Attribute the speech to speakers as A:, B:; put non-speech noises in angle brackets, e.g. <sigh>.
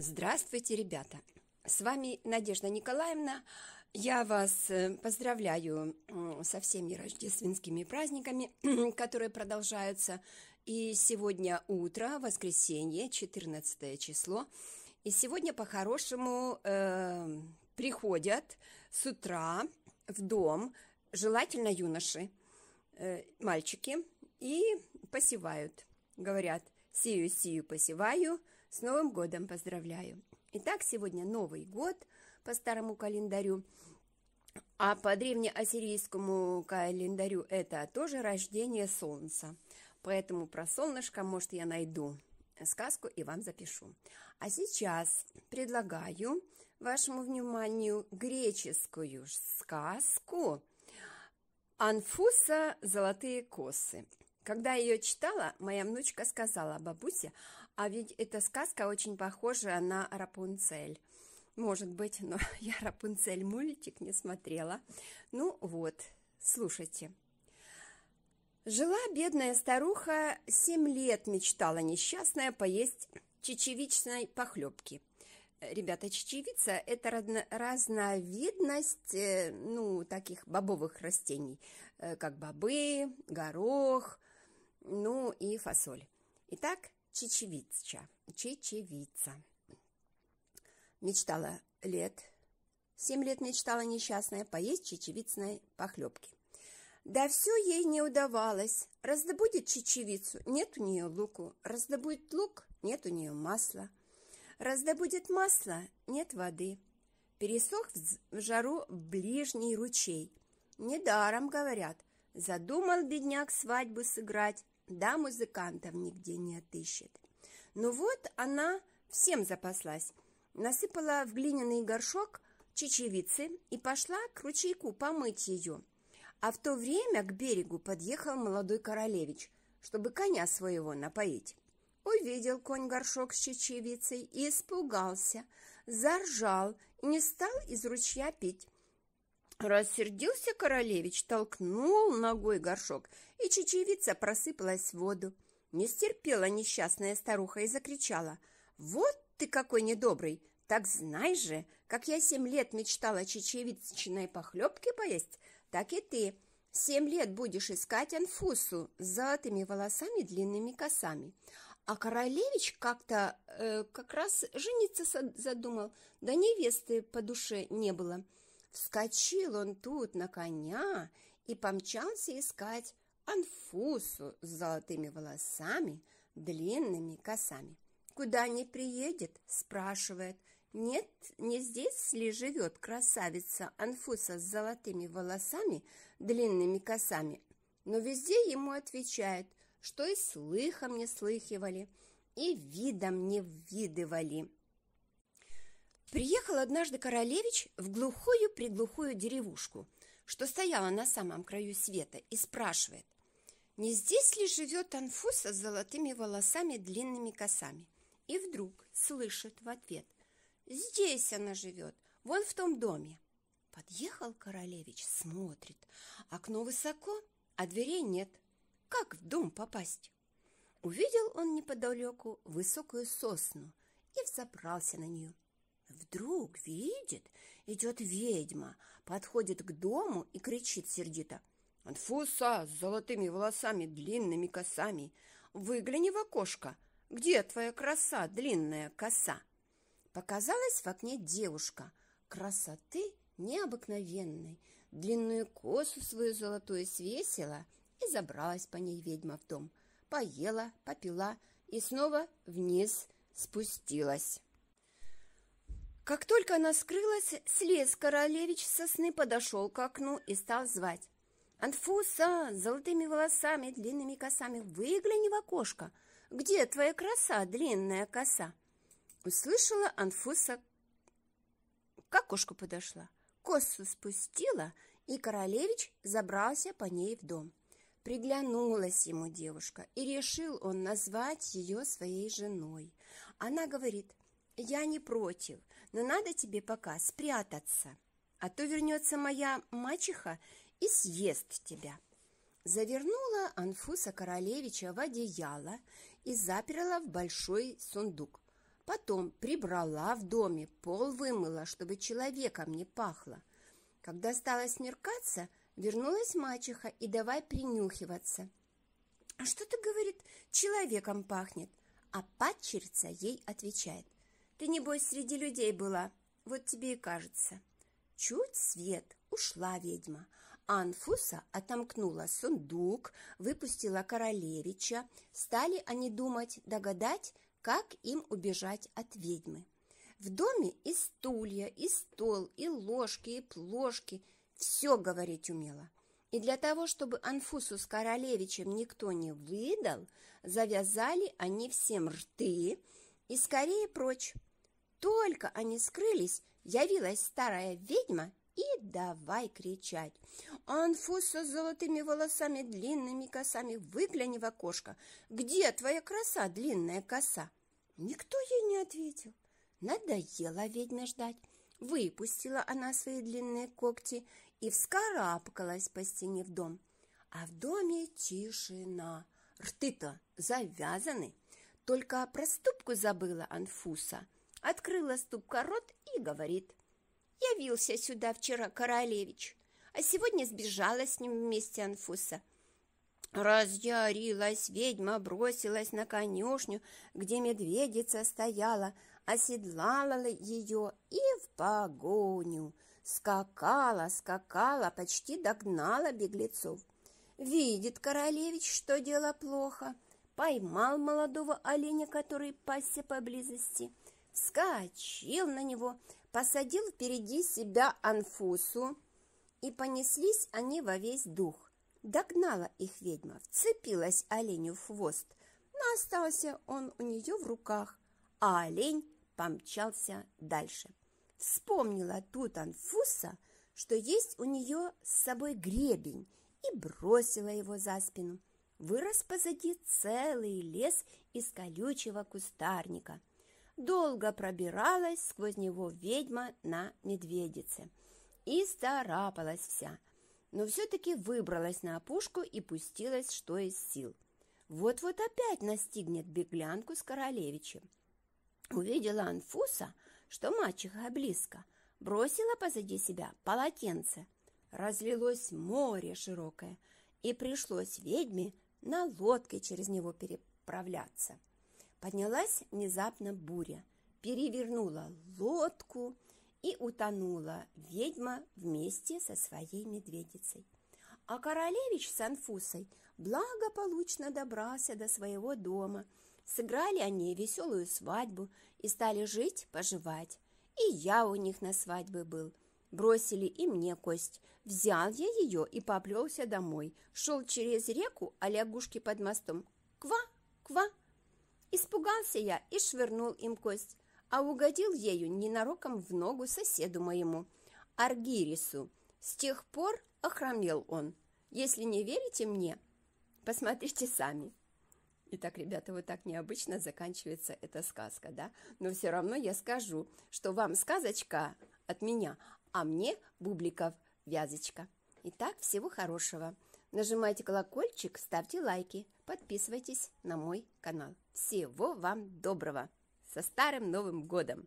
A: Здравствуйте, ребята! С вами Надежда Николаевна. Я вас э, поздравляю со всеми рождественскими праздниками, <clears throat> которые продолжаются. И сегодня утро, воскресенье, 14 число. И сегодня по-хорошему э, приходят с утра в дом, желательно юноши, э, мальчики, и посевают. Говорят, сию-сию посеваю – с Новым годом поздравляю! Итак, сегодня Новый год по старому календарю, а по древнеассирийскому календарю это тоже рождение солнца. Поэтому про солнышко, может, я найду сказку и вам запишу. А сейчас предлагаю вашему вниманию греческую сказку «Анфуса. Золотые косы». Когда я ее читала, моя внучка сказала, «Бабуся, а ведь эта сказка очень похожа на Рапунцель. Может быть, но <laughs> я Рапунцель мультик не смотрела. Ну вот, слушайте. Жила бедная старуха, семь лет мечтала несчастная поесть чечевичной похлебки. Ребята, чечевица – это разновидность, э, ну, таких бобовых растений, э, как бобы, горох, ну и фасоль. Итак, Чечевица. Чечевица. Мечтала лет. Семь лет мечтала несчастная поесть чечевицной похлебки. Да все ей не удавалось. Раздобудет чечевицу, нет у нее луку. Раздобудет лук, нет у нее масла. Раздобудет масло, нет воды. Пересох в жару ближний ручей. Недаром, говорят, задумал бедняк свадьбу сыграть, да, музыкантов нигде не отыщет. Но ну вот она всем запаслась. Насыпала в глиняный горшок чечевицы и пошла к ручейку помыть ее. А в то время к берегу подъехал молодой королевич, чтобы коня своего напоить. Увидел конь горшок с чечевицей и испугался, заржал и не стал из ручья пить, Рассердился королевич, толкнул ногой горшок, и чечевица просыпалась в воду. Не стерпела несчастная старуха и закричала. «Вот ты какой недобрый! Так знай же, как я семь лет мечтала чечевичной похлебки поесть, так и ты семь лет будешь искать Анфусу с золотыми волосами длинными косами. А королевич как-то э, как раз жениться задумал, да невесты по душе не было». Вскочил он тут на коня и помчался искать Анфусу с золотыми волосами, длинными косами. «Куда не приедет?» – спрашивает. «Нет, не здесь ли живет красавица Анфуса с золотыми волосами, длинными косами?» Но везде ему отвечает, что и слыхом не слыхивали, и видом не видывали. Приехал однажды королевич в глухую-преглухую деревушку, что стояла на самом краю света, и спрашивает, не здесь ли живет Анфуса с золотыми волосами длинными косами? И вдруг слышит в ответ, здесь она живет, вон в том доме. Подъехал королевич, смотрит, окно высоко, а дверей нет. Как в дом попасть? Увидел он неподалеку высокую сосну и взобрался на нее вдруг видит, идет ведьма, подходит к дому и кричит сердито. «Анфуса, с золотыми волосами, длинными косами, выгляни в окошко. Где твоя краса, длинная коса?» Показалась в окне девушка красоты необыкновенной, длинную косу свою золотую свесила, и забралась по ней ведьма в дом, поела, попила и снова вниз спустилась. Как только она скрылась, слез королевич сосны подошел к окну и стал звать. «Анфуса, с золотыми волосами, длинными косами, выгляни в окошко! Где твоя краса, длинная коса?» Услышала Анфуса, к окошку подошла, косу спустила, и королевич забрался по ней в дом. Приглянулась ему девушка, и решил он назвать ее своей женой. Она говорит – «Я не против, но надо тебе пока спрятаться, а то вернется моя мачеха и съест тебя». Завернула Анфуса Королевича в одеяло и заперла в большой сундук. Потом прибрала в доме, пол вымыла, чтобы человеком не пахло. Когда стала смеркаться, вернулась мачеха и давай принюхиваться. «А что ты, — говорит, — человеком пахнет?» А падчерица ей отвечает – ты, небось, среди людей была, вот тебе и кажется. Чуть свет, ушла ведьма. Анфуса отомкнула сундук, выпустила королевича. Стали они думать, догадать, как им убежать от ведьмы. В доме и стулья, и стол, и ложки, и плошки. Все говорить умела. И для того, чтобы Анфусу с королевичем никто не выдал, завязали они всем рты и скорее прочь. Только они скрылись, явилась старая ведьма и давай кричать. Анфуса с золотыми волосами, длинными косами, выгляни в окошко. Где твоя краса, длинная коса? Никто ей не ответил. Надоело ведьме ждать. Выпустила она свои длинные когти и вскарабкалась по стене в дом. А в доме тишина. Рты-то завязаны. Только проступку забыла Анфуса – Открыла ступка рот и говорит. «Явился сюда вчера королевич, а сегодня сбежала с ним вместе Анфуса». Разъярилась ведьма, бросилась на конюшню, где медведица стояла, оседлала ее и в погоню. Скакала, скакала, почти догнала беглецов. Видит королевич, что дело плохо. Поймал молодого оленя, который пасся поблизости, вскочил на него, посадил впереди себя Анфусу, и понеслись они во весь дух. Догнала их ведьма, вцепилась оленю в хвост, но остался он у нее в руках, а олень помчался дальше. Вспомнила тут Анфуса, что есть у нее с собой гребень, и бросила его за спину. Вырос позади целый лес из колючего кустарника – долго пробиралась сквозь него ведьма на медведице и старапалась вся, но все-таки выбралась на опушку и пустилась, что из сил. Вот-вот опять настигнет беглянку с королевичем. Увидела Анфуса, что мачеха близко, бросила позади себя полотенце. Разлилось море широкое, и пришлось ведьме на лодке через него переправляться. Поднялась внезапно буря, перевернула лодку и утонула ведьма вместе со своей медведицей. А королевич с Анфусой благополучно добрался до своего дома. Сыграли они веселую свадьбу и стали жить-поживать. И я у них на свадьбе был. Бросили и мне кость. Взял я ее и поплелся домой. Шел через реку, а лягушки под мостом. Ква, ква, Испугался я и швырнул им кость, а угодил ею ненароком в ногу соседу моему, Аргирису. С тех пор охромел он. Если не верите мне, посмотрите сами. Итак, ребята, вот так необычно заканчивается эта сказка, да? Но все равно я скажу, что вам сказочка от меня, а мне, Бубликов, вязочка. Итак, всего хорошего. Нажимайте колокольчик, ставьте лайки, подписывайтесь на мой канал. Всего вам доброго! Со Старым Новым Годом!